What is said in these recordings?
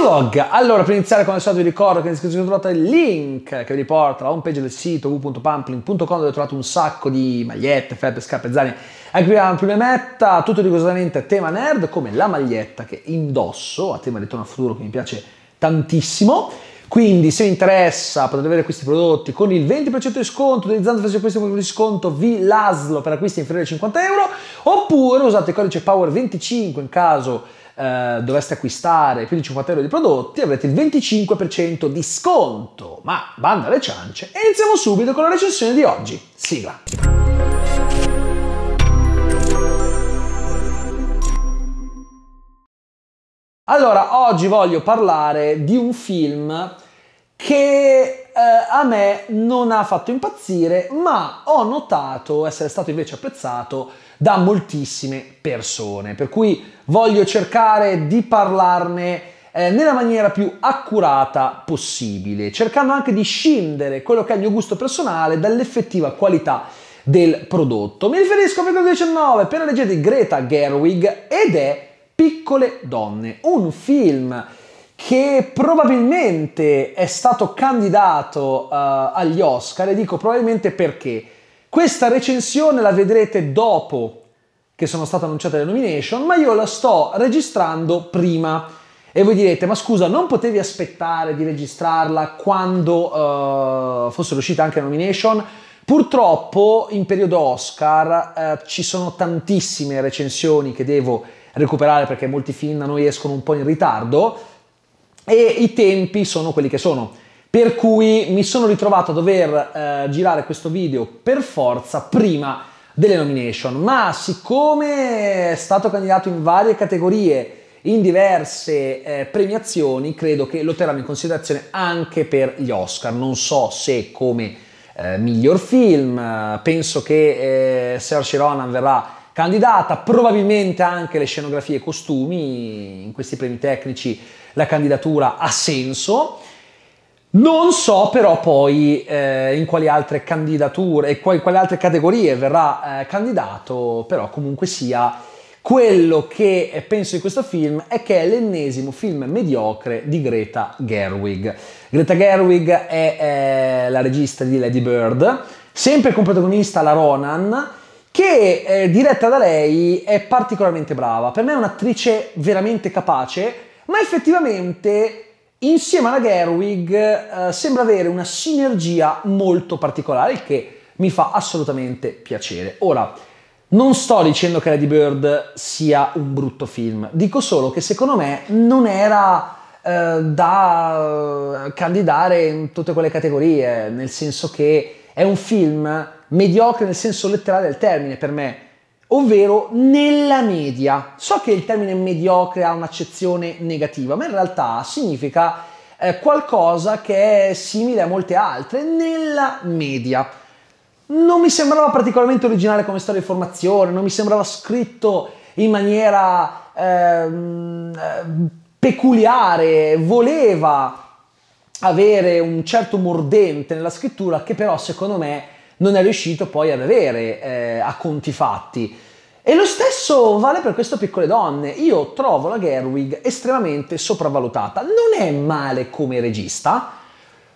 vlog. Allora, per iniziare come al solito vi ricordo che in descrizione trovate il link che vi porta alla page del sito www.pampling.com dove trovate un sacco di magliette, felpe, scarpe, zaini. Anche qui abbiamo prima metta, tutto rigorosamente tema nerd, come la maglietta che indosso, a tema Ritorno al Futuro che mi piace tantissimo. Quindi se vi interessa potete avere questi prodotti con il 20% di sconto utilizzando il questo con di sconto VLASLO per acquisti inferiori a 50 euro oppure usate il codice POWER25 in caso eh, dovreste acquistare più di 50 euro di prodotti avrete il 25% di sconto. Ma banda alle ciance e iniziamo subito con la recensione di oggi. Sigla. Allora, oggi voglio parlare di un film che eh, a me non ha fatto impazzire, ma ho notato essere stato invece apprezzato da moltissime persone, per cui voglio cercare di parlarne eh, nella maniera più accurata possibile, cercando anche di scindere quello che è il mio gusto personale dall'effettiva qualità del prodotto. Mi riferisco a Pecora 19, appena leggete Greta Gerwig ed è Piccole donne, un film che probabilmente è stato candidato uh, agli Oscar e dico probabilmente perché questa recensione la vedrete dopo che sono state annunciate le nomination, ma io la sto registrando prima. E voi direte, ma scusa, non potevi aspettare di registrarla quando uh, eh, fossero uscite anche le nomination? Purtroppo in periodo Oscar uh, ci sono tantissime recensioni che devo recuperare perché molti film da noi escono un po' in ritardo e i tempi sono quelli che sono. Per cui mi sono ritrovato a dover uh, girare questo video per forza prima delle nomination, ma siccome è stato candidato in varie categorie, in diverse eh, premiazioni, credo che lo terranno in considerazione anche per gli Oscar. Non so se come eh, miglior film, eh, penso che eh, Saoirse Ronan verrà candidata, probabilmente anche le scenografie e costumi, in questi premi tecnici la candidatura ha senso. Non so però poi eh, in quali altre candidature e quali, quali altre categorie verrà eh, candidato, però comunque sia quello che eh, penso di questo film è che è l'ennesimo film mediocre di Greta Gerwig. Greta Gerwig è eh, la regista di Lady Bird, sempre con protagonista la Ronan, che eh, diretta da lei è particolarmente brava. Per me è un'attrice veramente capace, ma effettivamente Insieme alla Gerwig eh, sembra avere una sinergia molto particolare che mi fa assolutamente piacere. Ora, non sto dicendo che Lady Bird sia un brutto film, dico solo che secondo me non era eh, da eh, candidare in tutte quelle categorie, nel senso che è un film mediocre nel senso letterale del termine per me ovvero nella media. So che il termine mediocre ha un'accezione negativa, ma in realtà significa eh, qualcosa che è simile a molte altre, nella media. Non mi sembrava particolarmente originale come storia di formazione, non mi sembrava scritto in maniera ehm, eh, peculiare, voleva avere un certo mordente nella scrittura che però secondo me non è riuscito poi ad avere eh, a conti fatti. E lo stesso vale per queste piccole donne. Io trovo la Gerwig estremamente sopravvalutata. Non è male come regista,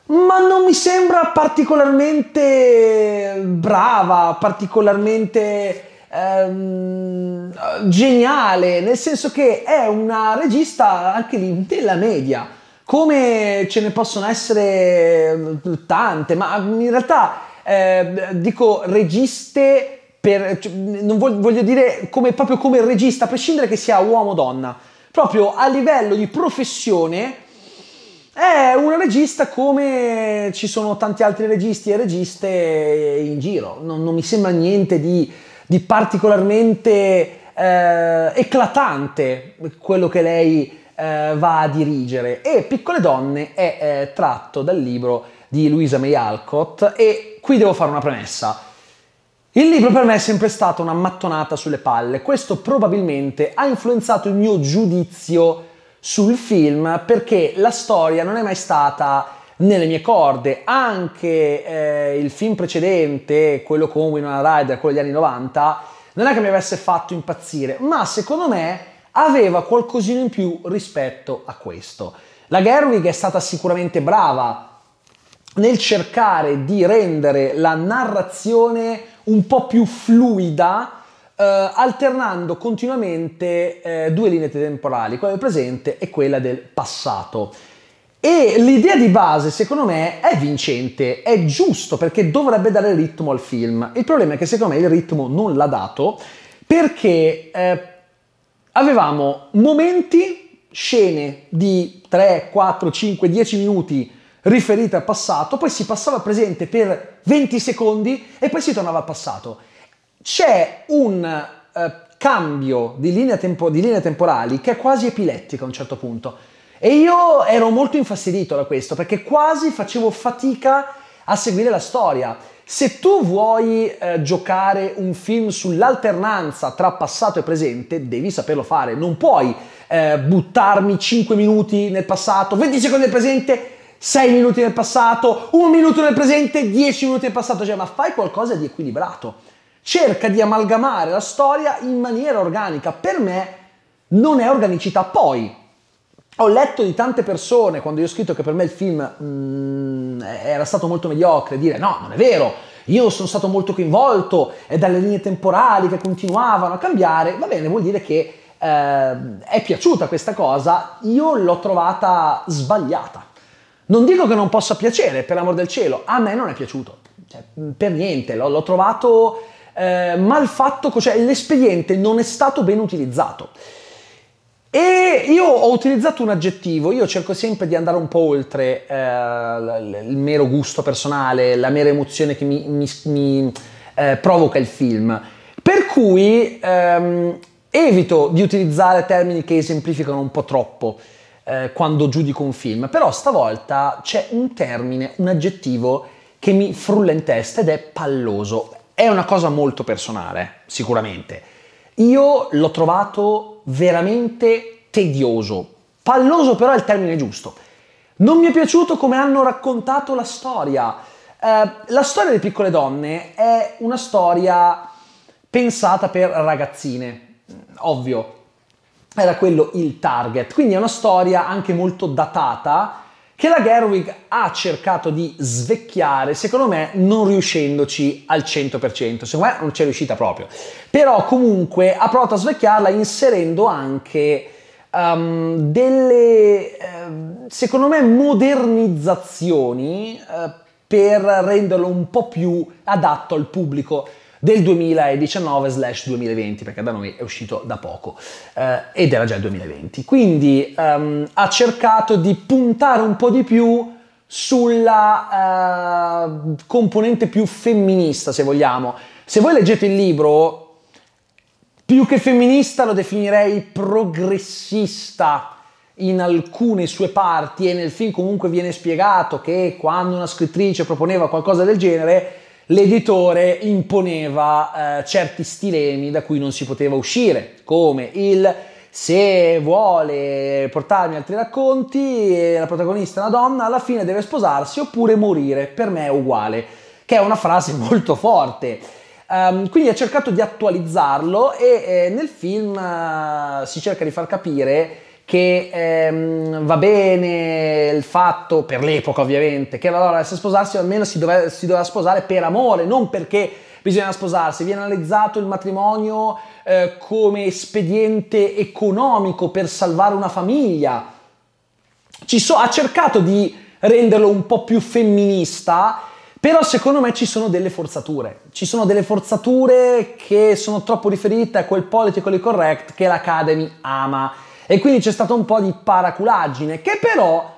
ma non mi sembra particolarmente brava, particolarmente ehm, geniale, nel senso che è una regista anche lì della media, come ce ne possono essere ehm, tante, ma in realtà Ehm, dico registe, per, cioè, non voglio, voglio dire come, proprio come regista, a prescindere che sia uomo o donna, proprio a livello di professione è una regista come ci sono tanti altri registi e registe in giro, non, non mi sembra niente di, di particolarmente eh, eclatante quello che lei eh, va a dirigere e Piccole Donne è eh, tratto dal libro di Louisa May Alcott e qui devo fare una premessa. Il libro per me è sempre stato una mattonata sulle palle, questo probabilmente ha influenzato il mio giudizio sul film perché la storia non è mai stata nelle mie corde, anche eh, il film precedente, quello con Winona Ryder, quello degli anni 90, non è che mi avesse fatto impazzire, ma secondo me aveva qualcosina in più rispetto a questo. La Gerwig è stata sicuramente brava nel cercare di rendere la narrazione un po' più fluida, eh, alternando continuamente eh, due linee temporali, quella del presente e quella del passato. E l'idea di base, secondo me, è vincente, è giusto perché dovrebbe dare ritmo al film. Il problema è che secondo me il ritmo non l'ha dato perché eh, avevamo momenti, scene di 3, 4, 5, 10 minuti riferite al passato, poi si passava al presente per 20 secondi e poi si tornava al passato. C'è un eh, cambio di, linea tempo, di linee temporali che è quasi epilettico a un certo punto. E io ero molto infastidito da questo perché quasi facevo fatica a seguire la storia. Se tu vuoi eh, giocare un film sull'alternanza tra passato e presente, devi saperlo fare. Non puoi eh, buttarmi 5 minuti nel passato, 20 secondi nel presente 6 minuti nel passato, 1 minuto nel presente, 10 minuti nel passato, cioè ma fai qualcosa di equilibrato. Cerca di amalgamare la storia in maniera organica. Per me non è organicità. Poi ho letto di tante persone quando io ho scritto che per me il film mm, era stato molto mediocre, dire no, non è vero. Io sono stato molto coinvolto dalle linee temporali che continuavano a cambiare. Va bene, vuol dire che eh, è piaciuta questa cosa. Io l'ho trovata sbagliata non dico che non possa piacere, per l'amor del cielo, a me non è piaciuto, cioè, per niente, l'ho, l'ho trovato eh, mal fatto, cioè l'espediente non è stato ben utilizzato. E io ho utilizzato un aggettivo, io cerco sempre di andare un po' oltre eh, il mero gusto personale, la mera emozione che mi, mi, mi eh, provoca il film, per cui ehm, evito di utilizzare termini che esemplificano un po' troppo eh, quando giudico un film, però stavolta c'è un termine, un aggettivo che mi frulla in testa ed è palloso. È una cosa molto personale, sicuramente. Io l'ho trovato veramente tedioso. Palloso però è il termine giusto. Non mi è piaciuto come hanno raccontato la storia. Eh, la storia delle piccole donne è una storia pensata per ragazzine, ovvio, era quello il target. Quindi è una storia anche molto datata che la Gerwig ha cercato di svecchiare, secondo me non riuscendoci al 100%, secondo me non c'è riuscita proprio. Però comunque ha provato a svecchiarla inserendo anche um, delle, eh, secondo me, modernizzazioni eh, per renderlo un po' più adatto al pubblico del 2019-2020, perché da noi è uscito da poco eh, ed era già il 2020. Quindi ehm, ha cercato di puntare un po' di più sulla eh, componente più femminista, se vogliamo. Se voi leggete il libro, più che femminista lo definirei progressista in alcune sue parti e nel film comunque viene spiegato che quando una scrittrice proponeva qualcosa del genere l'editore imponeva eh, certi stilemi da cui non si poteva uscire, come il se vuole portarmi altri racconti, la protagonista è una donna, alla fine deve sposarsi oppure morire, per me è uguale, che è una frase molto forte. Um, quindi ha cercato di attualizzarlo e eh, nel film uh, si cerca di far capire che ehm, va bene il fatto, per l'epoca ovviamente, che la Laura dovesse sposarsi, o almeno si doveva, si doveva sposare per amore, non perché bisogna sposarsi, viene analizzato il matrimonio eh, come espediente economico per salvare una famiglia. So, ha cercato di renderlo un po' più femminista, però secondo me ci sono delle forzature. Ci sono delle forzature che sono troppo riferite a quel politically correct che l'Academy ama e quindi c'è stato un po' di paraculaggine che però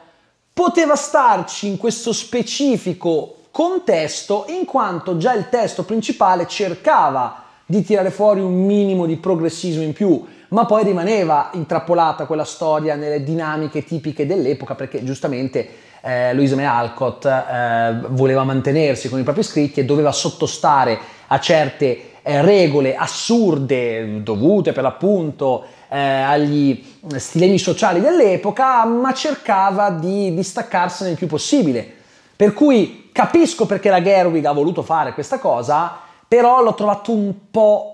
poteva starci in questo specifico contesto in quanto già il testo principale cercava di tirare fuori un minimo di progressismo in più, ma poi rimaneva intrappolata quella storia nelle dinamiche tipiche dell'epoca perché giustamente eh, Louisa May Alcott eh, voleva mantenersi con i propri scritti e doveva sottostare a certe eh, regole assurde dovute per l'appunto eh, agli stilemi sociali dell'epoca, ma cercava di distaccarsene il più possibile. Per cui capisco perché la Gerwig ha voluto fare questa cosa, però l'ho trovato un po'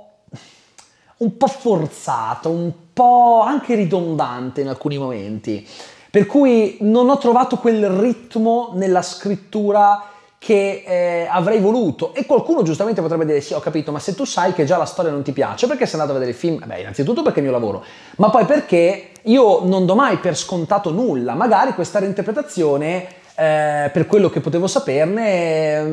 un po' forzato, un po' anche ridondante in alcuni momenti. Per cui non ho trovato quel ritmo nella scrittura che eh, avrei voluto. E qualcuno giustamente potrebbe dire: Sì, ho capito, ma se tu sai che già la storia non ti piace, perché sei andato a vedere il film? Beh, innanzitutto perché è il mio lavoro, ma poi perché io non do mai per scontato nulla. Magari questa reinterpretazione, eh, per quello che potevo saperne, mh,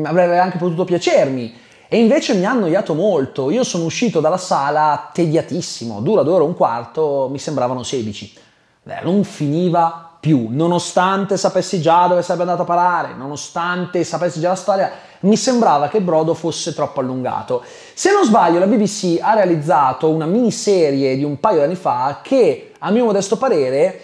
mm, avrebbe anche potuto piacermi. E invece mi ha annoiato molto. Io sono uscito dalla sala tediatissimo, dura due ore e un quarto, mi sembravano 16. Beh, non finiva più, nonostante sapessi già dove sarebbe andato a parare, nonostante sapessi già la storia, mi sembrava che Brodo fosse troppo allungato. Se non sbaglio, la BBC ha realizzato una miniserie di un paio di anni fa che, a mio modesto parere,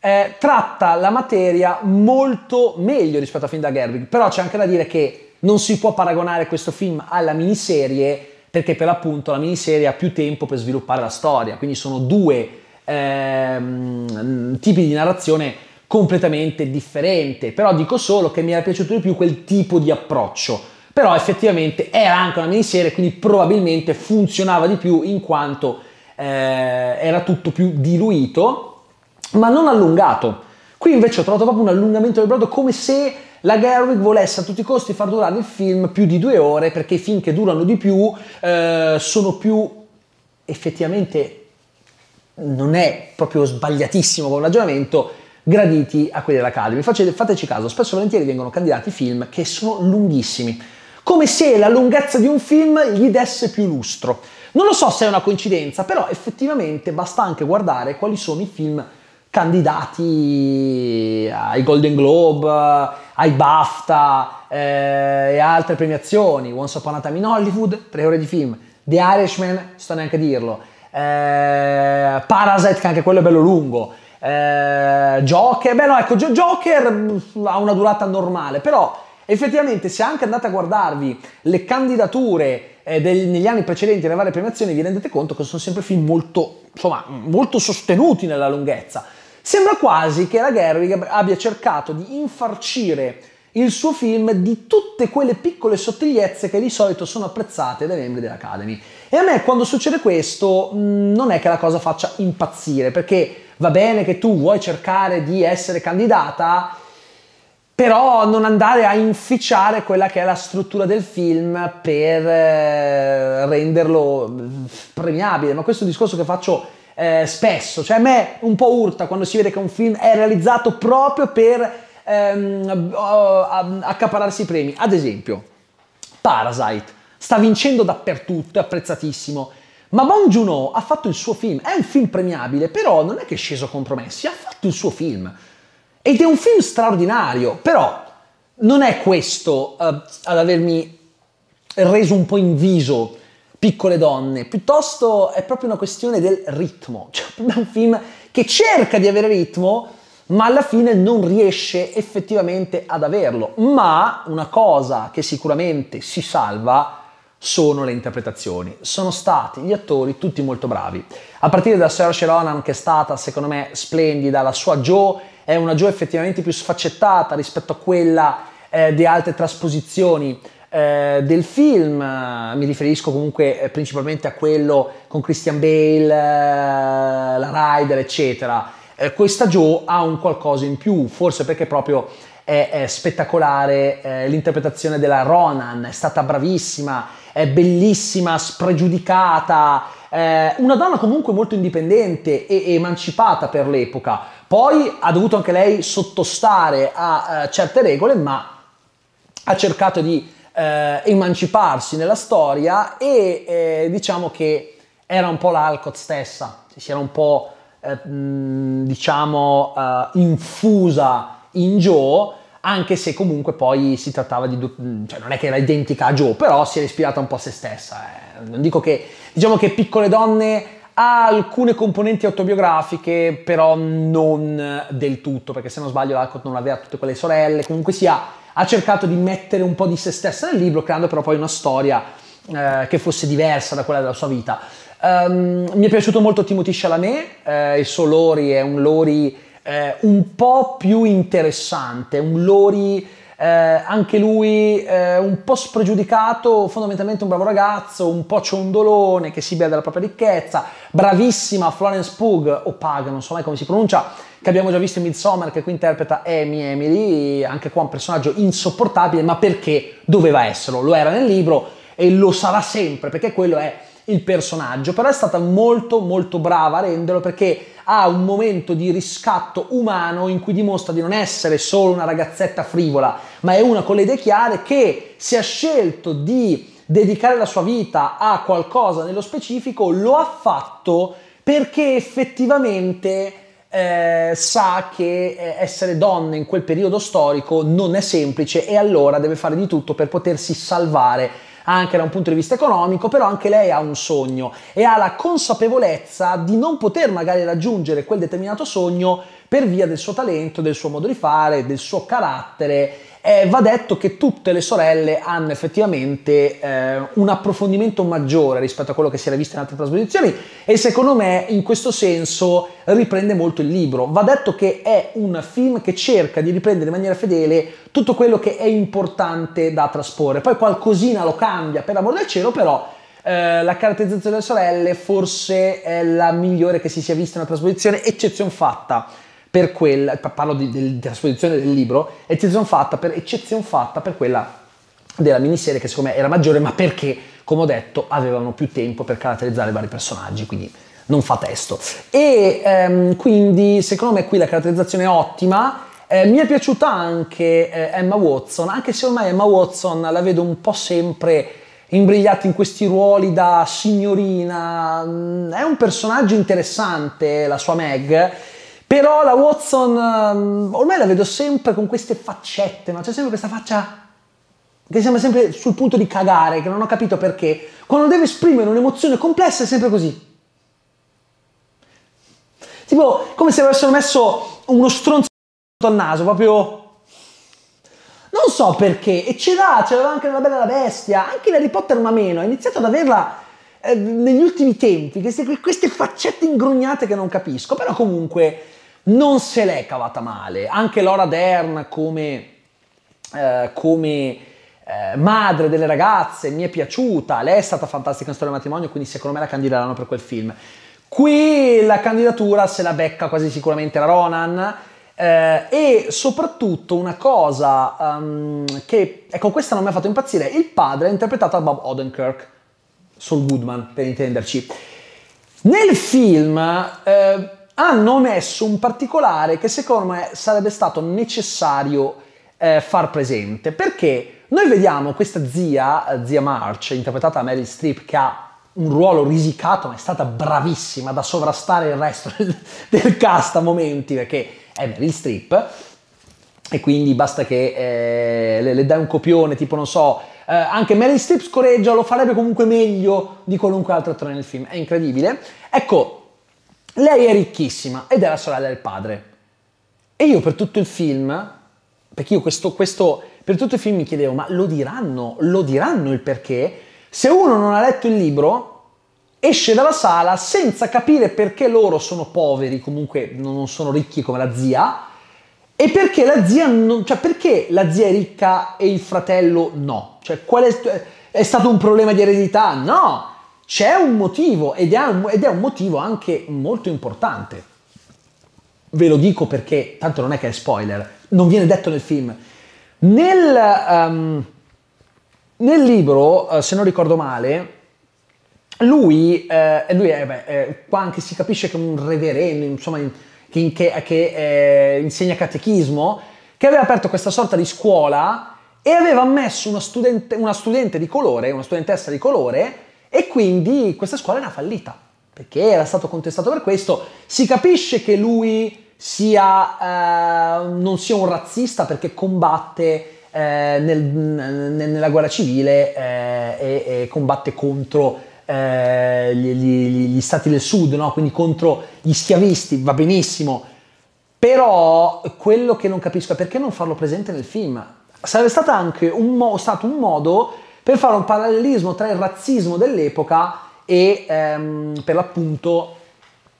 eh, tratta la materia molto meglio rispetto a film da Gerwig, però c'è anche da dire che non si può paragonare questo film alla miniserie perché per l'appunto la miniserie ha più tempo per sviluppare la storia, quindi sono due ehm, tipi di narrazione completamente differente, però dico solo che mi era piaciuto di più quel tipo di approccio. Però effettivamente era anche una miniserie, quindi probabilmente funzionava di più in quanto eh, era tutto più diluito, ma non allungato. Qui invece ho trovato proprio un allungamento del brodo come se la Gerwig volesse a tutti i costi far durare il film più di due ore perché i film che durano di più eh, sono più effettivamente non è proprio sbagliatissimo con un ragionamento, graditi a quelli dell'Academy. Facete, fateci caso, spesso e volentieri vengono candidati film che sono lunghissimi, come se la lunghezza di un film gli desse più lustro. Non lo so se è una coincidenza, però effettivamente basta anche guardare quali sono i film candidati ai Golden Globe, ai BAFTA eh, e altre premiazioni. Once Upon a Time in Hollywood, tre ore di film. The Irishman, sto neanche a dirlo eh, Parasite che anche quello è bello lungo, eh, Joker, beh no ecco Joker mm, ha una durata normale, però effettivamente se anche andate a guardarvi le candidature eh, del, negli anni precedenti alle varie premiazioni vi rendete conto che sono sempre film molto, insomma, molto sostenuti nella lunghezza. Sembra quasi che la Gerwig abbia cercato di infarcire il suo film di tutte quelle piccole sottigliezze che di solito sono apprezzate dai membri dell'Academy. E a me quando succede questo mm, non è che la cosa faccia impazzire, perché va bene che tu vuoi cercare di essere candidata, però non andare a inficiare quella che è la struttura del film per eh, renderlo mm, premiabile. Ma questo è un discorso che faccio eh, spesso, cioè a me un po' urta quando si vede che un film è realizzato proprio per ehm, accapararsi i premi. Ad esempio, Parasite sta vincendo dappertutto, è apprezzatissimo. Ma Bong Joon-ho ha fatto il suo film, è un film premiabile, però non è che è sceso compromessi, ha fatto il suo film. Ed è un film straordinario, però non è questo uh, ad avermi reso un po' inviso piccole donne, piuttosto è proprio una questione del ritmo. Cioè, è un film che cerca di avere ritmo, ma alla fine non riesce effettivamente ad averlo. Ma una cosa che sicuramente si salva sono le interpretazioni. Sono stati gli attori tutti molto bravi. A partire da Saoirse Ronan che è stata secondo me splendida, la sua Jo è una Jo effettivamente più sfaccettata rispetto a quella eh, di altre trasposizioni eh, del film. Mi riferisco comunque eh, principalmente a quello con Christian Bale, eh, la Ryder, eccetera. Eh, questa Jo ha un qualcosa in più, forse perché proprio è, è spettacolare eh, l'interpretazione della Ronan, è stata bravissima eh, bellissima, spregiudicata, eh, una donna comunque molto indipendente e, emancipata per l'epoca. Poi ha dovuto anche lei sottostare a eh, certe regole, ma ha cercato di eh, emanciparsi nella storia e eh, diciamo che era un po' l'Alcott stessa, si era un po' eh, diciamo infusa in Joe anche se comunque poi si trattava di... cioè non è che era identica a Joe, però si era ispirata un po' a se stessa. Eh. Non dico che... diciamo che Piccole Donne ha alcune componenti autobiografiche, però non del tutto, perché se non sbaglio Alcott non aveva tutte quelle sorelle, comunque sia, ha cercato di mettere un po' di se stessa nel libro, creando però poi una storia eh, che fosse diversa da quella della sua vita. Um, mi è piaciuto molto Timothy Chalamet, eh, il suo Lori è un Lori eh, un po' più interessante, un Lori eh, anche lui eh, un po' spregiudicato, fondamentalmente un bravo ragazzo, un po' ciondolone che si beve della propria ricchezza, bravissima Florence Pug o Pug, non so mai come si pronuncia, che abbiamo già visto in Midsommar che qui interpreta Amy Emily, anche qua un personaggio insopportabile, ma perché doveva esserlo, lo era nel libro e lo sarà sempre, perché quello è il personaggio, però è stata molto molto brava a renderlo perché ha un momento di riscatto umano in cui dimostra di non essere solo una ragazzetta frivola, ma è una con le idee chiare che si è scelto di dedicare la sua vita a qualcosa nello specifico, lo ha fatto perché effettivamente eh, sa che eh, essere donna in quel periodo storico non è semplice e allora deve fare di tutto per potersi salvare anche da un punto di vista economico, però anche lei ha un sogno e ha la consapevolezza di non poter magari raggiungere quel determinato sogno per via del suo talento, del suo modo di fare, del suo carattere eh, va detto che tutte le sorelle hanno effettivamente eh, un approfondimento maggiore rispetto a quello che si era visto in altre trasposizioni e secondo me in questo senso riprende molto il libro. Va detto che è un film che cerca di riprendere in maniera fedele tutto quello che è importante da trasporre, poi qualcosina lo cambia per amor del cielo però eh, la caratterizzazione delle sorelle forse è la migliore che si sia vista in una trasposizione, eccezion fatta per quella, parlo di, del, trasposizione del libro, eccezion fatta per, eccezion fatta per quella della miniserie che secondo me era maggiore, ma perché, come ho detto, avevano più tempo per caratterizzare i vari personaggi, quindi non fa testo. E ehm, quindi secondo me qui la caratterizzazione è ottima. Eh, mi è piaciuta anche eh, Emma Watson, anche se ormai Emma Watson la vedo un po' sempre imbrigliata in questi ruoli da signorina. Mm, è un personaggio interessante la sua Meg però la Watson ehm, ormai la vedo sempre con queste faccette, no? c'è sempre questa faccia che sembra sempre sul punto di cagare, che non ho capito perché. Quando deve esprimere un'emozione complessa è sempre così. Tipo come se avessero messo uno stronzo al naso, proprio... Non so perché, e ce l'ha, ce l'aveva anche nella Bella la Bestia, anche in Harry Potter ma meno, ha iniziato ad averla eh, negli ultimi tempi, queste, queste faccette ingrugnate che non capisco, però comunque non se l'è cavata male. Anche Laura Dern come, eh, come eh, madre delle ragazze mi è piaciuta, lei è stata fantastica in Storia del matrimonio, quindi secondo me la candideranno per quel film. Qui la candidatura se la becca quasi sicuramente la Ronan. Eh, e soprattutto una cosa um, che, ecco, questa non mi ha fatto impazzire, il padre è interpretato da Bob Odenkirk, Sol Goodman per intenderci. Nel film eh, hanno ah, omesso un particolare che secondo me sarebbe stato necessario eh, far presente, perché noi vediamo questa zia, eh, zia March, interpretata da Meryl Streep, che ha un ruolo risicato, ma è stata bravissima da sovrastare il resto del cast a momenti, perché è Meryl Streep, e quindi basta che eh, le, le dai un copione, tipo non so, eh, anche Meryl Streep scorreggia, lo farebbe comunque meglio di qualunque altro attore nel film, è incredibile. Ecco, lei è ricchissima ed è la sorella del padre. E io per tutto il film, perché io questo, questo, per tutto il film mi chiedevo, ma lo diranno, lo diranno il perché? Se uno non ha letto il libro, esce dalla sala senza capire perché loro sono poveri, comunque non sono ricchi come la zia, e perché la zia, non, cioè perché la zia è ricca e il fratello no? Cioè, qual è, è stato un problema di eredità? No! c'è un motivo ed è un, ed è un motivo anche molto importante. Ve lo dico perché tanto non è che è spoiler, non viene detto nel film. Nel, um, nel libro, eh, se non ricordo male, lui, uh, lui è, beh, è, qua anche si capisce che è un reverendo, insomma, che, che, che eh, insegna catechismo, che aveva aperto questa sorta di scuola e aveva messo una studente, una studente di colore, una studentessa di colore, e quindi questa scuola era fallita, perché era stato contestato per questo. Si capisce che lui sia, eh, non sia un razzista perché combatte eh, nel, nella guerra civile eh, e, e, combatte contro eh, gli, gli, gli, stati del sud, no? quindi contro gli schiavisti, va benissimo. Però quello che non capisco è perché non farlo presente nel film. Sarebbe stato anche un mo- stato un modo per fare un parallelismo tra il razzismo dell'epoca e ehm, per l'appunto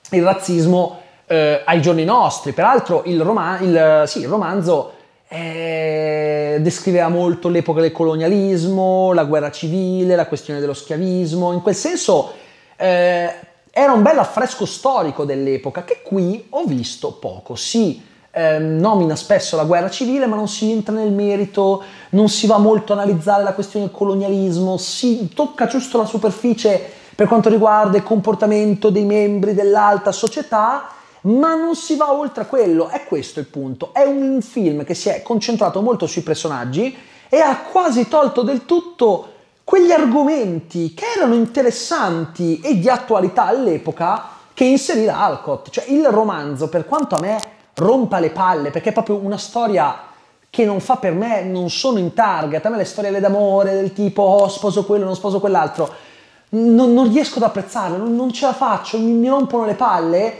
il razzismo eh, ai giorni nostri. Peraltro il, roman- il, sì, il romanzo eh, descriveva molto l'epoca del colonialismo, la guerra civile, la questione dello schiavismo, in quel senso eh, era un bel affresco storico dell'epoca che qui ho visto poco. Sì, eh, nomina spesso la guerra civile ma non si entra nel merito, non si va molto a analizzare la questione del colonialismo, si tocca giusto la superficie per quanto riguarda il comportamento dei membri dell'alta società, ma non si va oltre a quello, è questo il punto. È un film che si è concentrato molto sui personaggi e ha quasi tolto del tutto quegli argomenti che erano interessanti e di attualità all'epoca che inserì Alcott. Cioè il romanzo, per quanto a me rompa le palle, perché è proprio una storia che non fa per me, non sono in target, a me le storie d'amore del tipo oh, sposo quello, non sposo quell'altro, non, non riesco ad apprezzarle, non, non, ce la faccio, mi, mi rompono le palle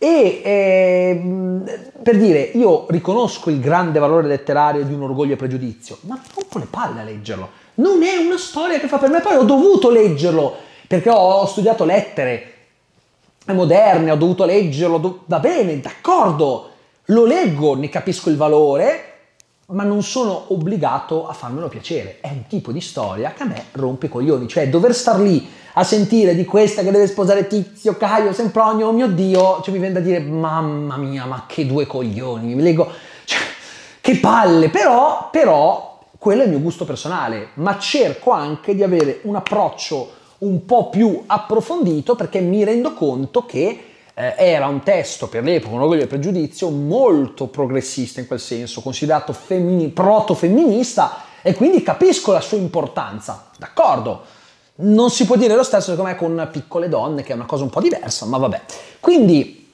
e eh, per dire io riconosco il grande valore letterario di un orgoglio e pregiudizio, ma rompo le palle a leggerlo, non è una storia che fa per me, poi ho dovuto leggerlo perché ho studiato lettere, moderne, ho dovuto leggerlo, dov- va bene, d'accordo, lo leggo, ne capisco il valore, ma non sono obbligato a farmelo piacere. È un tipo di storia che a me rompe i coglioni, cioè dover star lì a sentire di questa che deve sposare Tizio, Caio, Sempronio, oh mio Dio, cioè mi viene da dire mamma mia, ma che due coglioni, mi leggo, cioè, che palle, però, però quello è il mio gusto personale, ma cerco anche di avere un approccio un po' più approfondito perché mi rendo conto che eh, era un testo per l'epoca, un orgoglio e pregiudizio, molto progressista in quel senso, considerato femmini- proto-femminista e quindi capisco la sua importanza, d'accordo? Non si può dire lo stesso secondo me con piccole donne, che è una cosa un po' diversa, ma vabbè. Quindi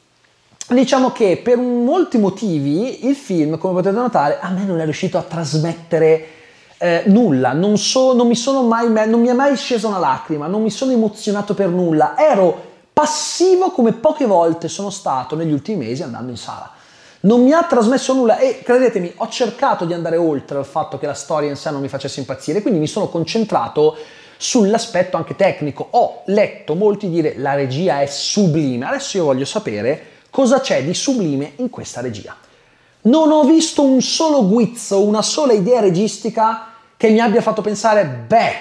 diciamo che per molti motivi il film, come potete notare, a me non è riuscito a trasmettere eh, nulla, non, so, non, mi sono mai, non mi è mai scesa una lacrima, non mi sono emozionato per nulla, ero passivo come poche volte sono stato negli ultimi mesi andando in sala. Non mi ha trasmesso nulla e credetemi, ho cercato di andare oltre al fatto che la storia in sé non mi facesse impazzire, quindi mi sono concentrato sull'aspetto anche tecnico. Ho letto molti dire la regia è sublime. Adesso io voglio sapere cosa c'è di sublime in questa regia. Non ho visto un solo guizzo, una sola idea registica che mi abbia fatto pensare, beh,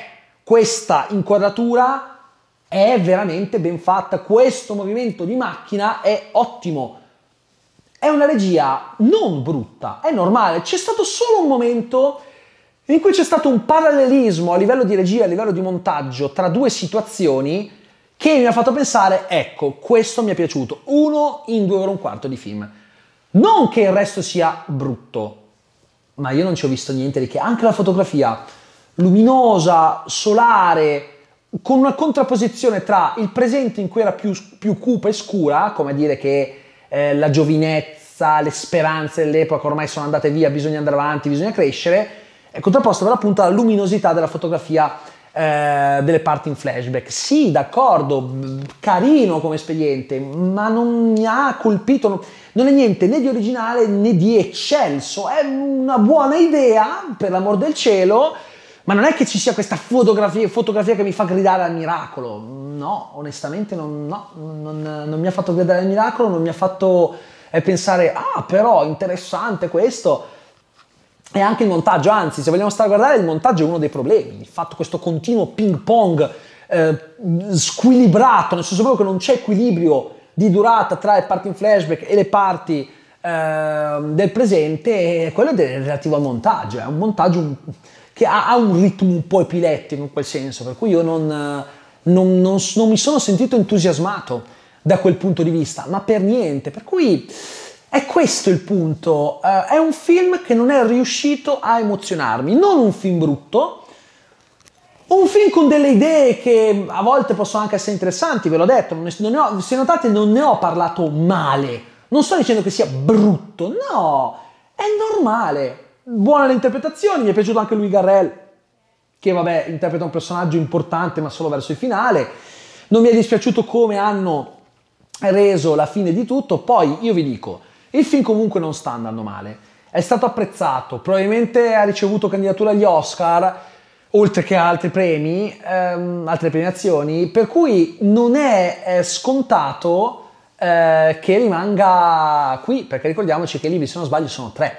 questa inquadratura è veramente ben fatta, questo movimento di macchina è ottimo. È una regia non brutta, è normale. C'è stato solo un momento in cui c'è stato un parallelismo a livello di regia, a livello di montaggio tra due situazioni che mi ha fatto pensare, ecco, questo mi è piaciuto, uno in due ore e un quarto di film. Non che il resto sia brutto, ma io non ci ho visto niente di che. Anche la fotografia luminosa, solare, con una contrapposizione tra il presente in cui era più, più cupa e scura, come dire che eh, la giovinezza, le speranze dell'epoca ormai sono andate via, bisogna andare avanti, bisogna crescere, è contrapposta per appunto alla luminosità della fotografia eh, delle parti in flashback. Sì, d'accordo, carino come espediente, ma non mi ha colpito non è niente né di originale né di eccelso, è una buona idea, per l'amor del cielo, ma non è che ci sia questa fotografia, fotografia che mi fa gridare al miracolo. No, onestamente non, no, non, non mi ha fatto gridare al miracolo, non mi ha fatto eh, pensare, ah però interessante questo. E anche il montaggio, anzi se vogliamo stare a guardare il montaggio è uno dei problemi, il fatto questo continuo ping pong eh, squilibrato, nel senso proprio che non c'è equilibrio di durata tra le parti in flashback e le parti eh, del presente è quello del, relativo al montaggio, è un montaggio che ha, ha, un ritmo un po' epilettico in quel senso, per cui io non, non, non, non mi sono sentito entusiasmato da quel punto di vista, ma per niente, per cui... È questo il punto, uh, è un film che non è riuscito a emozionarmi, non un film brutto, un film con delle idee che a volte possono anche essere interessanti, ve l'ho detto, non ne, ho, se notate non ne ho parlato male. Non sto dicendo che sia brutto, no, è normale. Buona l'interpretazione, mi è piaciuto anche lui Garrel, che vabbè interpreta un personaggio importante ma solo verso il finale. Non mi è dispiaciuto come hanno reso la fine di tutto, poi io vi dico, il film comunque non sta andando male, è stato apprezzato, probabilmente ha ricevuto candidatura agli Oscar oltre che altri premi, ehm, altre premiazioni, per cui non è, eh, scontato eh, che rimanga qui, perché ricordiamoci che i libri, se non sbaglio, sono tre.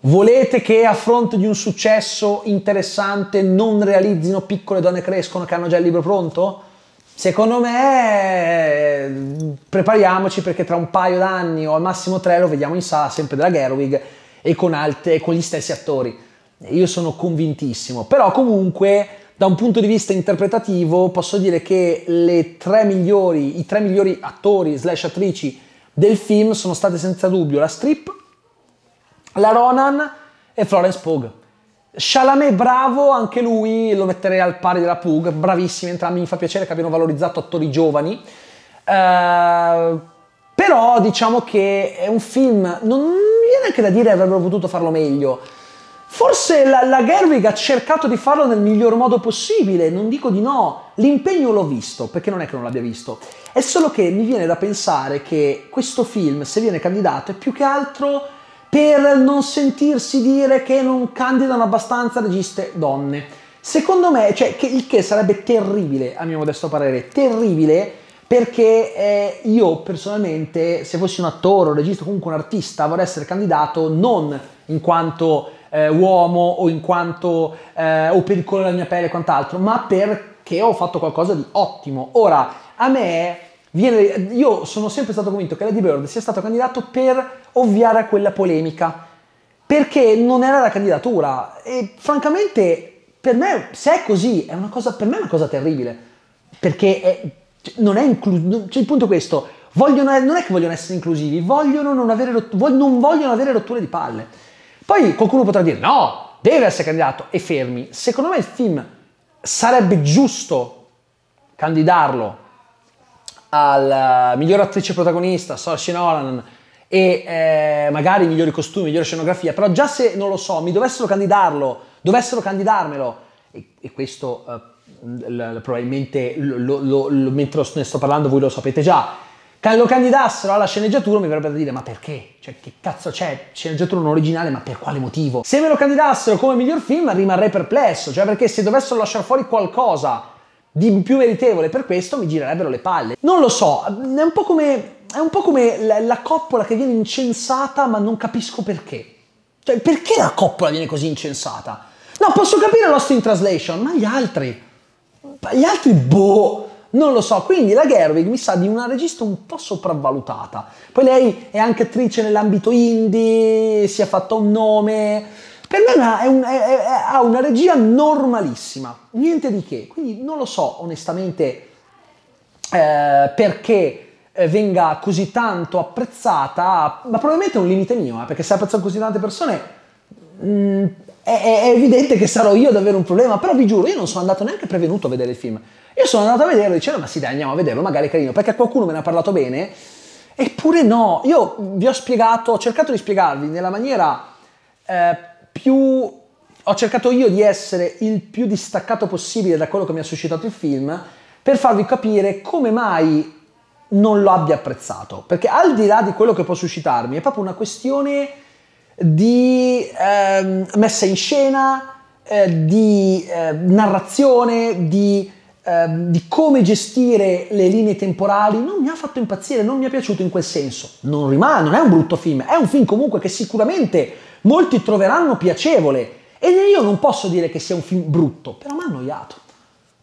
Volete che a fronte di un successo interessante non realizzino piccole donne crescono che hanno già il libro pronto? Secondo me eh, prepariamoci perché tra un paio d'anni o al massimo tre lo vediamo in sala sempre della Gerwig e con, alte, con gli stessi attori io sono convintissimo, però comunque da un punto di vista interpretativo posso dire che tre migliori, i tre migliori attori slash attrici del film sono state senza dubbio la Strip, la Ronan e Florence Pogue. Chalamet bravo, anche lui lo metterei al pari della Pug, bravissimi entrambi, mi fa piacere che abbiano valorizzato attori giovani. Uh, però diciamo che è un film, non mi viene anche da dire che avrebbero potuto farlo meglio. Forse la, la Gerwig ha cercato di farlo nel miglior modo possibile, non dico di no, l'impegno l'ho visto, perché non è che non l'abbia visto, è solo che mi viene da pensare che questo film, se viene candidato, è più che altro per non sentirsi dire che non candidano abbastanza registe donne. Secondo me, cioè, che, il che sarebbe terribile, a mio modesto parere, terribile, perché eh, io personalmente, se fossi un attore, un regista, comunque un artista, vorrei essere candidato non in quanto eh, uomo o in quanto eh, o per il colore della mia pelle e quant'altro, ma perché ho fatto qualcosa di ottimo. Ora, a me viene, io sono sempre stato convinto che Lady Bird sia stato candidato per ovviare a quella polemica, perché non era la candidatura e francamente per me, se è così, è una cosa, per me è una cosa terribile, perché è, cioè, non è incluso, cioè il punto è questo, vogliono, non è che vogliono essere inclusivi, vogliono non, avere, non vogliono avere rotture di palle. Poi qualcuno potrà dire no, deve essere candidato e fermi. Secondo me il film sarebbe giusto candidarlo al eh, miglior attrice protagonista, Saoirse Nolan, e eh, magari migliori costumi, migliore scenografia, però già se, non lo so, mi dovessero candidarlo, dovessero candidarmelo, e, e questo eh, l- l- probabilmente lo, lo, lo, mentre ne sto parlando voi lo sapete già, lo candidassero alla sceneggiatura mi verrebbe da dire ma perché? Cioè che cazzo c'è? Sceneggiatura non originale ma per quale motivo? Se me lo candidassero come miglior film rimarrei perplesso, cioè perché se dovessero lasciare fuori qualcosa di più meritevole per questo mi girerebbero le palle. Non lo so, è un po' come, è un po come la, la coppola che viene incensata ma non capisco perché. Cioè perché la coppola viene così incensata? No, posso capire Lost in Translation, ma gli altri... Gli altri boh... Non lo so, quindi la Gerwig mi sa di una regista un po' sopravvalutata. Poi lei è anche attrice nell'ambito indie, si è fatta un nome. Per me ha una, una regia normalissima, niente di che. Quindi non lo so onestamente eh, perché eh, venga così tanto apprezzata, ma probabilmente è un limite mio, eh, perché se apprezzano così tante persone mh, mm, è, è, evidente che sarò io ad avere un problema, però vi giuro, io non sono andato neanche prevenuto a vedere il film, io sono andato a vederlo e dicevo, ma sì dai, andiamo a vederlo, magari è carino, perché qualcuno me ne ha parlato bene, eppure no. Io vi ho spiegato, ho cercato di spiegarvi nella maniera eh, più... Ho cercato io di essere il più distaccato possibile da quello che mi ha suscitato il film, per farvi capire come mai non lo abbia apprezzato. Perché al di là di quello che può suscitarmi, è proprio una questione di eh, messa in scena, eh, di eh, narrazione, di ehm, di come gestire le linee temporali non mi ha fatto impazzire, non mi è piaciuto in quel senso. Non rimane, non è un brutto film, è un film comunque che sicuramente molti troveranno piacevole. E io non posso dire che sia un film brutto, però mi ha annoiato.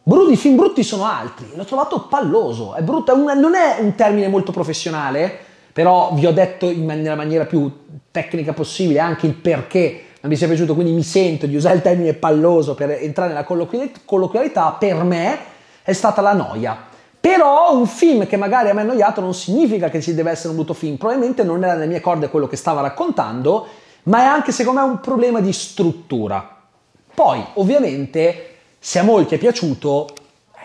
Brutti, film brutti sono altri, l'ho trovato palloso, è brutto, non è un termine molto professionale, però vi ho detto in, nella maniera più tecnica possibile anche il perché non mi sia piaciuto, quindi mi sento di usare il termine palloso per entrare nella colloquialità, per me è stata la noia. Però un film che magari a me è annoiato non significa che ci deve essere un brutto film, probabilmente non era nelle mie corde quello che stava raccontando, ma è anche secondo me un problema di struttura. Poi, ovviamente, se a molti è piaciuto,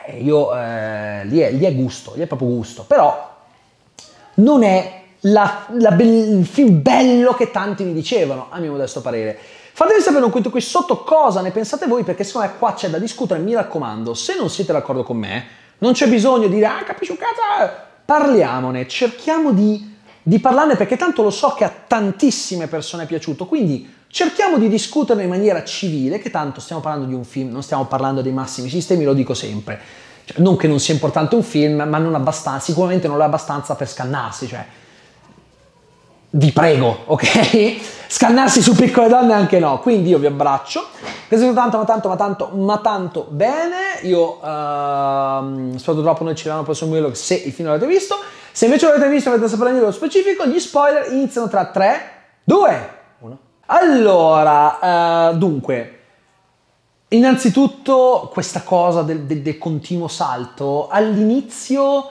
eh, io, eh, lì, è, lì, è, gusto, lì è proprio gusto, però non è la, la be- il film bello che tanti mi dicevano, a mio modesto parere. Fatemi sapere un commento qui sotto cosa ne pensate voi, perché secondo me qua c'è da discutere, mi raccomando, se non siete d'accordo con me, non c'è bisogno di dire, ah, capisci un cazzo, ah". parliamone, cerchiamo di, di parlarne, perché tanto lo so che a tantissime persone è piaciuto, quindi cerchiamo di discuterne in maniera civile, che tanto stiamo parlando di un film, non stiamo parlando dei massimi sistemi, lo dico sempre. Cioè, non che non sia importante un film, ma non abbastanza, sicuramente non è abbastanza per scannarsi, cioè vi prego, ok? Scannarsi su piccole donne anche no, quindi io vi abbraccio. Grazie tanto, ma tanto, ma tanto, ma tanto bene. Io ehm, spero troppo noi ci vediamo al prossimo video se il film l'avete visto. Se invece l'avete visto e avete saputo nello specifico, gli spoiler iniziano tra 3, 2, 1. Allora, eh, dunque, innanzitutto questa cosa del, del, del continuo salto, all'inizio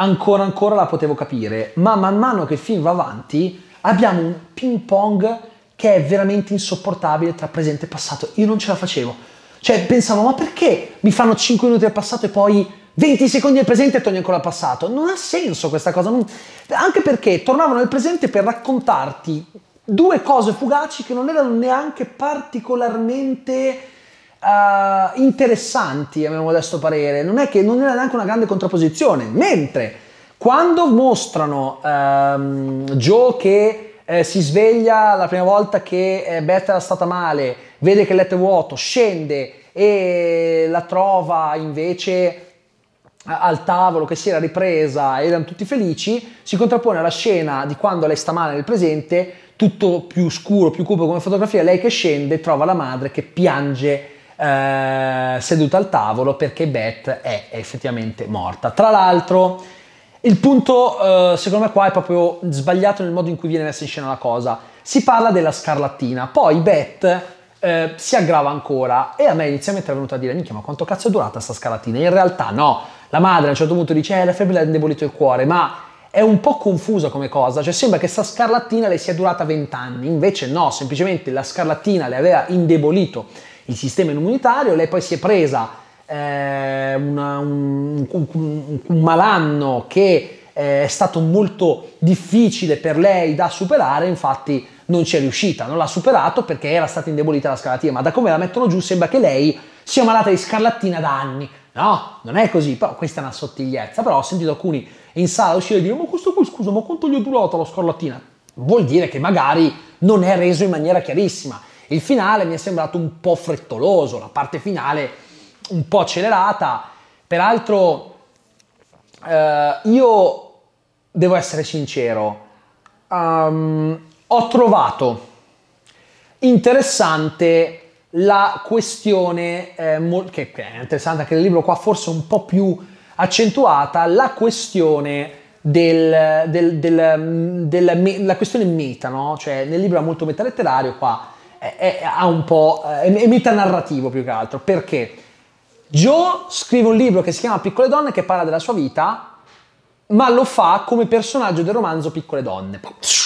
ancora ancora la potevo capire, ma man mano che il film va avanti abbiamo un ping pong che è veramente insopportabile tra presente e passato. Io non ce la facevo. Cioè pensavo, ma perché mi fanno 5 minuti al passato e poi 20 secondi al presente e torni ancora al passato? Non ha senso questa cosa. Non... Anche perché tornavano nel presente per raccontarti due cose fugaci che non erano neanche particolarmente uh, interessanti, a mio modesto parere. Non è che non era neanche una grande contrapposizione. Mentre quando mostrano um, Joe che eh, si sveglia la prima volta che eh, Beth era stata male, vede che il letto è vuoto, scende e la trova invece eh, al tavolo che si era ripresa erano tutti felici, si contrappone alla scena di quando lei sta male nel presente, tutto più scuro, più cupo come fotografia, lei che scende, trova la madre che piange eh, seduta al tavolo perché Beth è effettivamente morta. Tra l'altro, il punto eh, secondo me qua è proprio sbagliato nel modo in cui viene messa in scena la cosa. Si parla della scarlattina, poi Beth eh, si aggrava ancora e a me inizialmente è venuto a dire minchia ma quanto cazzo è durata sta scarlattina? in realtà no la madre a un certo punto dice eh la febbre le ha indebolito il cuore ma è un po' confusa come cosa cioè sembra che sta scarlattina le sia durata vent'anni, invece no semplicemente la scarlattina le aveva indebolito il sistema immunitario, lei poi si è presa eh, una, un, un, un, un, malanno che eh, è stato molto difficile per lei da superare, infatti non ci è riuscita, non l'ha superato perché era stata indebolita la scarlattina, ma da come la mettono giù sembra che lei sia malata di scarlattina da anni. No, non è così, però questa è una sottigliezza, però ho sentito alcuni in sala uscire e dire ma questo qui scusa, ma quanto gli ho durato la scarlattina? Vuol dire che magari non è reso in maniera chiarissima il finale mi è sembrato un po' frettoloso, la parte finale un po' accelerata. Peraltro, eh, io devo essere sincero, um, ho trovato interessante la questione, eh, che è interessante anche nel libro qua, forse un po' più accentuata, la questione del, del, del, mm, del me, la questione meta, no? Cioè nel libro è molto metaletterario, qua è, è, ha un po', è, eh, è metanarrativo più che altro, perché Joe scrive un libro che si chiama Piccole donne che parla della sua vita, ma lo fa come personaggio del romanzo Piccole donne.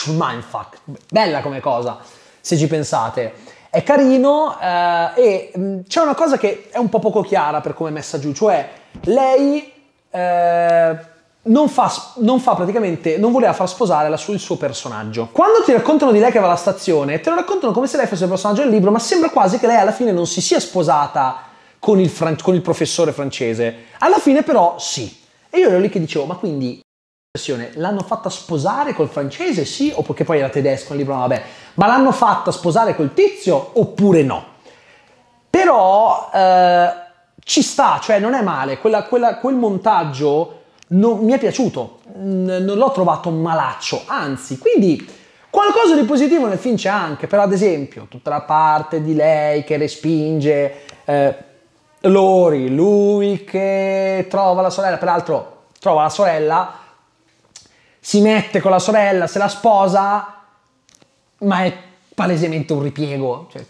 Mindfuck, bella come cosa, se ci pensate. È carino eh, e mh, mm, c'è una cosa che è un po' poco chiara per come è messa giù, cioè lei... Eh, non fa, non fa, praticamente, non voleva far sposare la sua, il suo personaggio. Quando ti raccontano di lei che va alla stazione, te lo raccontano come se lei fosse il personaggio del libro, ma sembra quasi che lei alla fine non si sia sposata con il, fran- con il professore francese. Alla fine però sì. E io ero lì che dicevo, ma quindi l'hanno fatta sposare col francese, sì, o perché poi era tedesco il libro, vabbè, ma l'hanno fatta sposare col tizio oppure no? Però eh, ci sta, cioè non è male, quella, quella, quel montaggio non mi è piaciuto, non l'ho trovato malaccio, anzi, quindi... Qualcosa di positivo nel film c'è anche, per ad esempio tutta la parte di lei che respinge eh, Lori, lui che trova la sorella, peraltro trova la sorella, si mette con la sorella, se la sposa, ma è palesemente un ripiego. Cioè,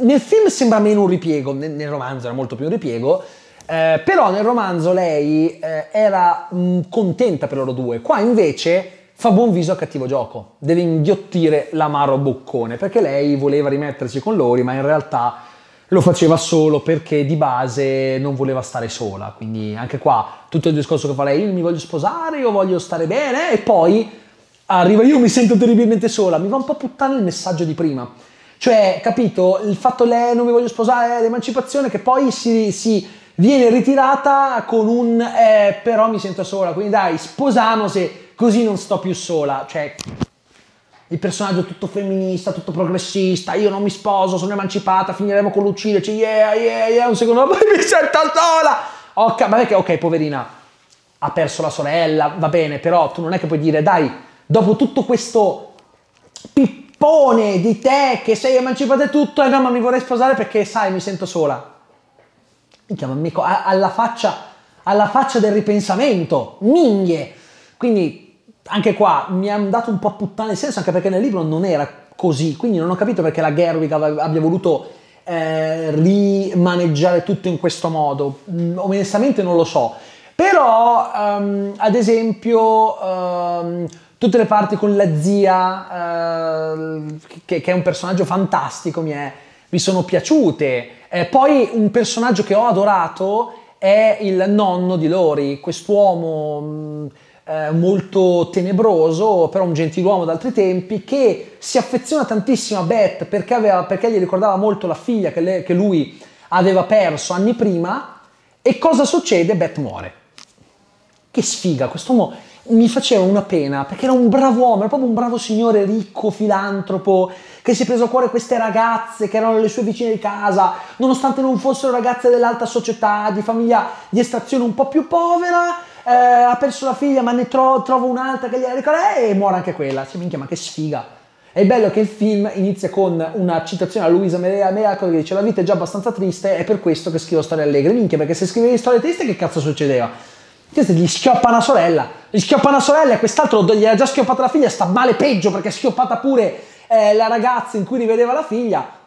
nel film sembra meno un ripiego, nel, nel romanzo era molto più un ripiego, eh, però nel romanzo lei eh, era mh, mm, contenta per loro due, qua invece fa buon viso a cattivo gioco, deve inghiottire l'amaro boccone, perché lei voleva rimettersi con loro, ma in realtà lo faceva solo perché di base non voleva stare sola, quindi anche qua tutto il discorso che fa lei, io mi voglio sposare, io voglio stare bene, e poi arriva io mi sento terribilmente sola, mi va un po' puttana il messaggio di prima. Cioè, capito, il fatto lei non mi voglio sposare, l'emancipazione che poi si, si viene ritirata con un eh, però mi sento sola, quindi dai sposamo se così non sto più sola, cioè il personaggio tutto femminista, tutto progressista, io non mi sposo, sono emancipata, finiremo con l'uccide, cioè yeah yeah yeah, un secondo poi mi sento sola, ok, ma perché ok poverina ha perso la sorella, va bene, però tu non è che puoi dire dai dopo tutto questo pippone di te che sei emancipata e tutto, eh no ma mi vorrei sposare perché sai mi sento sola, minchia, ma alla, faccia, alla faccia del ripensamento, minghie. Quindi anche qua mi hanno dato un po' a puttane il senso, anche perché nel libro non era così, quindi non ho capito perché la Gerwig abbia voluto eh, rimaneggiare tutto in questo modo. Mm, onestamente non lo so. Però, um, ad esempio, um, tutte le parti con la zia, uh, che, che, è un personaggio fantastico, mi, è, mi sono piaciute. Eh, poi un personaggio che ho adorato è il nonno di Lori, quest'uomo mh, mm, eh, molto tenebroso, però un gentiluomo d'altri tempi, che si affeziona tantissimo a Beth perché, aveva, perché gli ricordava molto la figlia che, le, che lui aveva perso anni prima. E cosa succede? Beth muore. Che sfiga, quest'uomo mi faceva una pena perché era un bravo uomo, era proprio un bravo signore ricco, filantropo, che si è preso a cuore queste ragazze che erano le sue vicine di casa, nonostante non fossero ragazze dell'alta società, di famiglia di estrazione un po' più povera. Eh, ha perso la figlia, ma ne tro- trovo un'altra che gli gliela ricorda eh, e muore anche quella. Cioè, minchia, ma che sfiga! E il bello è che il film inizia con una citazione a Luisa Meriaco che dice: La vita è già abbastanza triste, è per questo che scrivo storie allegre. Minchia, perché se scrivevi storie triste, che cazzo succedeva? gli schioppa una sorella, gli schioppa una sorella e quest'altro gli ha già schioppata la figlia, sta male peggio perché è schioppata pure eh, la ragazza in cui rivedeva la figlia.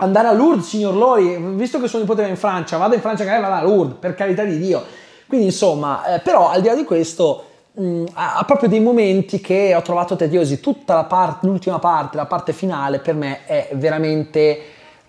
Andare a Lourdes, signor Lori, visto che suo nipote va in Francia, vado in Francia che vado a Lourdes, per carità di Dio. Quindi insomma, eh, però al di là di questo, mh, mm, ha proprio dei momenti che ho trovato tediosi. Tutta la parte, l'ultima parte, la parte finale, per me è veramente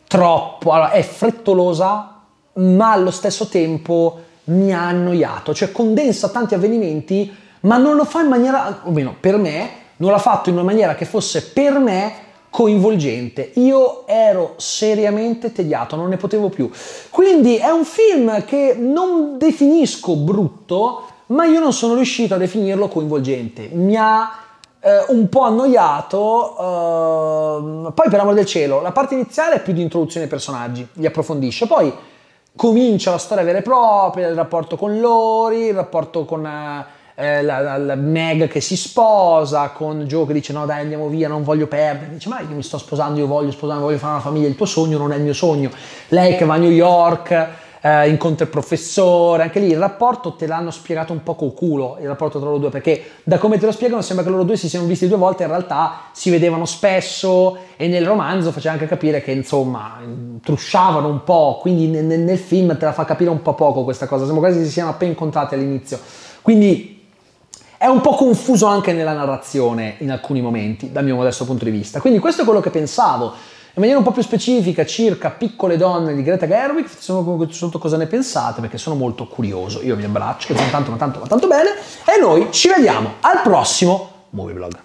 troppo, allora, è frettolosa, ma allo stesso tempo mi ha annoiato, cioè condensa tanti avvenimenti, ma non lo fa in maniera, o meno per me, non l'ha fatto in una maniera che fosse per me coinvolgente. Io ero seriamente tediato, non ne potevo più. Quindi è un film che non definisco brutto, ma io non sono riuscito a definirlo coinvolgente. Mi ha eh, un po' annoiato. Eh, poi, per amore del cielo, la parte iniziale è più di introduzione ai personaggi, li approfondisce. Poi comincia la storia vera e propria, il rapporto con Lori, il rapporto con eh, eh, la, la, la, Meg che si sposa, con Joe che dice no dai andiamo via, non voglio perdere, dice ma io mi sto sposando, io voglio sposare, voglio fare una famiglia, il tuo sogno non è il mio sogno, lei che va a New York eh, incontri il professore, anche lì il rapporto te l'hanno spiegato un po' col culo, il rapporto tra loro due, perché da come te lo spiegano sembra che loro due si siano visti due volte, in realtà si vedevano spesso e nel romanzo faceva anche capire che insomma trusciavano un po', quindi nel, nel film te la fa capire un po' poco questa cosa, sembra quasi si siano appena incontrati all'inizio. Quindi è un po' confuso anche nella narrazione in alcuni momenti, dal mio modesto punto di vista. Quindi questo è quello che pensavo in maniera un po' più specifica circa Piccole donne di Greta Gerwig, sotto cosa ne pensate perché sono molto curioso. Io vi abbraccio, che sono tanto ma tanto ma tanto bene e noi ci vediamo al prossimo Movie Blog.